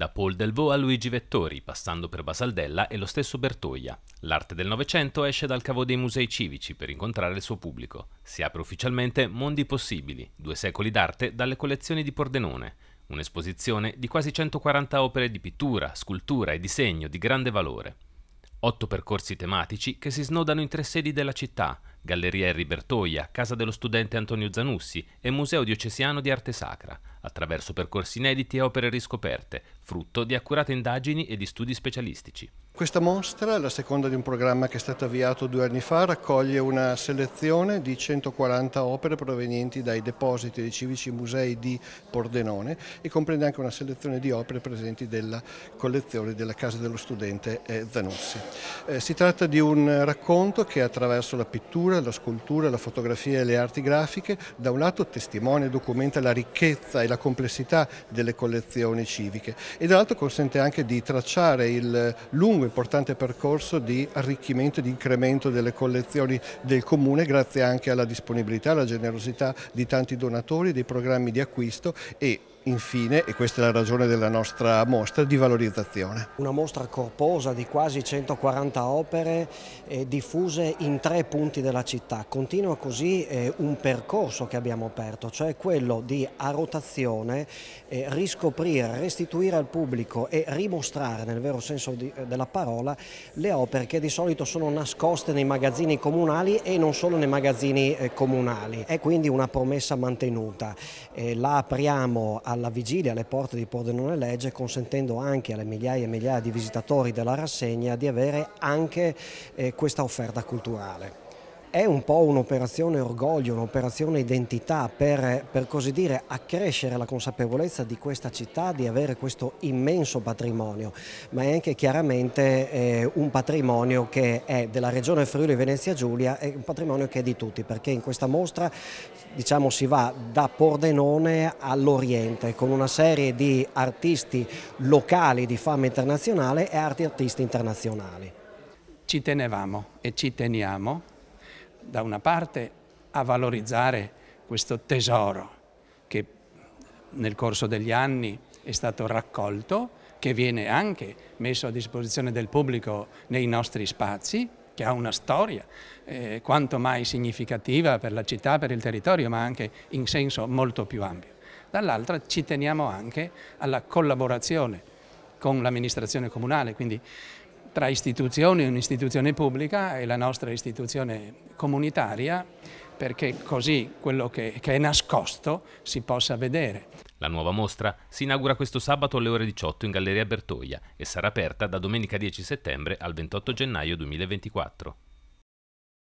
da Paul Delvaux a Luigi Vettori, passando per Basaldella e lo stesso Bertoia. L'arte del Novecento esce dal cavo dei musei civici per incontrare il suo pubblico. Si apre ufficialmente Mondi Possibili, due secoli d'arte dalle collezioni di Pordenone, un'esposizione di quasi 140 opere di pittura, scultura e disegno di grande valore. Otto percorsi tematici che si snodano in tre sedi della città, Galleria Henri Bertoia, Casa dello Studente Antonio Zanussi e Museo Diocesiano di Arte Sacra, attraverso percorsi inediti e opere riscoperte, frutto di accurate indagini e di studi specialistici. Questa mostra, la seconda di un programma che è stato avviato due anni fa, raccoglie una selezione di 140 opere provenienti dai depositi dei civici musei di Pordenone e comprende anche una selezione di opere presenti della collezione della Casa dello Studente eh, Zanussi. Eh, si tratta di un racconto che attraverso la pittura pittura, la scultura, la fotografia e le arti grafiche, da un lato testimonia e documenta la ricchezza e la complessità delle collezioni civiche e dall'altro consente anche di tracciare il lungo e importante percorso di arricchimento e di incremento delle collezioni del Comune grazie anche alla disponibilità, alla generosità di tanti donatori, dei programmi di acquisto e infine, e questa è la ragione della nostra mostra, di valorizzazione. Una mostra corposa di quasi 140 opere eh, diffuse in tre punti della città. Continua così eh, un percorso che abbiamo aperto, cioè quello di a rotazione eh, riscoprire, restituire al pubblico e rimostrare nel vero senso di, eh, della parola le opere che di solito sono nascoste nei magazzini comunali e non solo nei magazzini eh, comunali. È quindi una promessa mantenuta. Eh, la apriamo a alla vigilia alle porte di Pordenone Legge consentendo anche alle migliaia e migliaia di visitatori della rassegna di avere anche eh, questa offerta culturale è un po' un'operazione orgoglio, un'operazione identità per, per, così dire accrescere la consapevolezza di questa città di avere questo immenso patrimonio, ma è anche chiaramente eh, un patrimonio che è della regione Friuli Venezia Giulia, è un patrimonio che è di tutti, perché in questa mostra diciamo, si va da Pordenone all'Oriente con una serie di artisti locali di fama internazionale e arti artisti internazionali. Ci tenevamo e ci teniamo da una parte a valorizzare questo tesoro che nel corso degli anni è stato raccolto, che viene anche messo a disposizione del pubblico nei nostri spazi, che ha una storia eh, quanto mai significativa per la città, per il territorio, ma anche in senso molto più ampio. Dall'altra ci teniamo anche alla collaborazione con l'amministrazione comunale, quindi tra istituzioni, un'istituzione pubblica e la nostra istituzione comunitaria, perché così quello che, che è nascosto si possa vedere. La nuova mostra si inaugura questo sabato alle ore 18 in Galleria Bertoia e sarà aperta da domenica 10 settembre al 28 gennaio 2024.